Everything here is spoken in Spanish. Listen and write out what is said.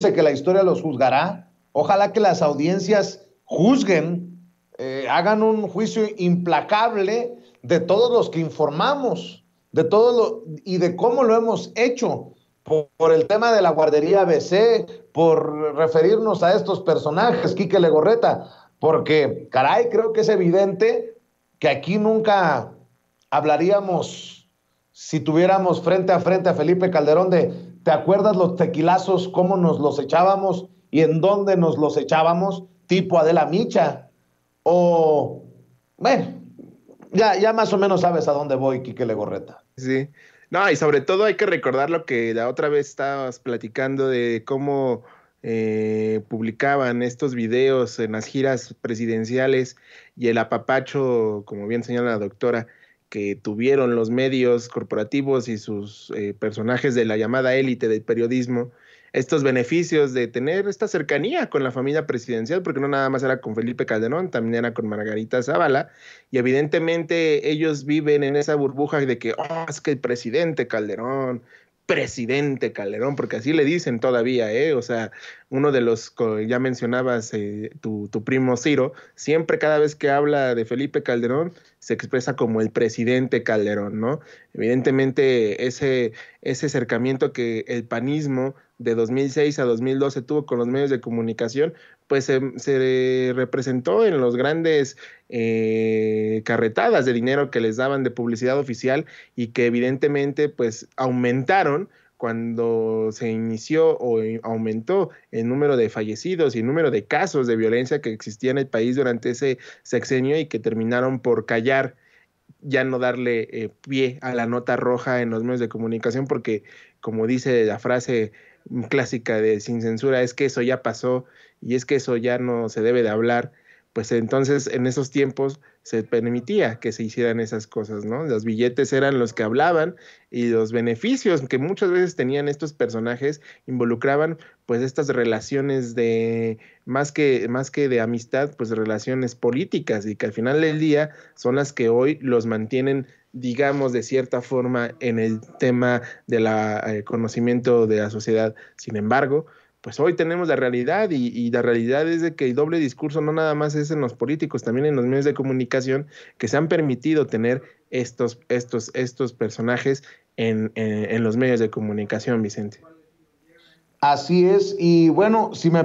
que la historia los juzgará. Ojalá que las audiencias juzguen, eh, hagan un juicio implacable de todos los que informamos, de todo y de cómo lo hemos hecho por, el tema de la guardería BC, por referirnos a estos personajes, Quique Legorreta, porque caray, creo que es evidente que aquí nunca hablaríamos si tuviéramos frente a frente a Felipe Calderón de, ¿te acuerdas los tequilazos, cómo nos los echábamos y en dónde nos los echábamos? Tipo Adela Micha. O, bueno, ya, ya más o menos sabes a dónde voy, Quique Legorreta. Sí. No, y sobre todo hay que recordar lo que la otra vez estabas platicando de cómo eh, publicaban estos videos en las giras presidenciales y el apapacho, como bien señala la doctora, que tuvieron los medios corporativos y sus eh, personajes de la llamada élite del periodismo, estos beneficios de tener esta cercanía con la familia presidencial, porque no nada más era con Felipe Calderón, también era con Margarita Zavala, y evidentemente ellos viven en esa burbuja de que, oh, es que el presidente Calderón, presidente Calderón, porque así le dicen todavía, ¿eh? O sea, uno de los, ya mencionabas, eh, tu, primo Ciro, siempre cada vez que habla de Felipe Calderón, se expresa como el presidente Calderón, ¿no? Evidentemente ese, ese acercamiento que el panismo de 2006 a 2012 tuvo con los medios de comunicación, pues se, representó en los grandes eh, carretadas de dinero que les daban de publicidad oficial y que evidentemente pues aumentaron cuando se inició o eh, aumentó el número de fallecidos y el número de casos de violencia que existía en el país durante ese sexenio y que terminaron por callar ya no darle eh, pie a la nota roja en los medios de comunicación porque como dice la frase clásica de sin censura es que eso ya pasó y es que eso ya no se debe de hablar pues entonces en esos tiempos se permitía que se hicieran esas cosas, ¿no? Los billetes eran los que hablaban y los beneficios que muchas veces tenían estos personajes involucraban pues estas relaciones de más que más que de amistad, pues relaciones políticas y que al final del día son las que hoy los mantienen digamos de cierta forma en el tema del eh, conocimiento de la sociedad. Sin embargo, pues hoy tenemos la realidad y, la realidad es de que el doble discurso no nada más es en los políticos, también en los medios de comunicación que se han permitido tener estos, estos, estos personajes en, en, en los medios de comunicación, Vicente. Así es, y bueno, si me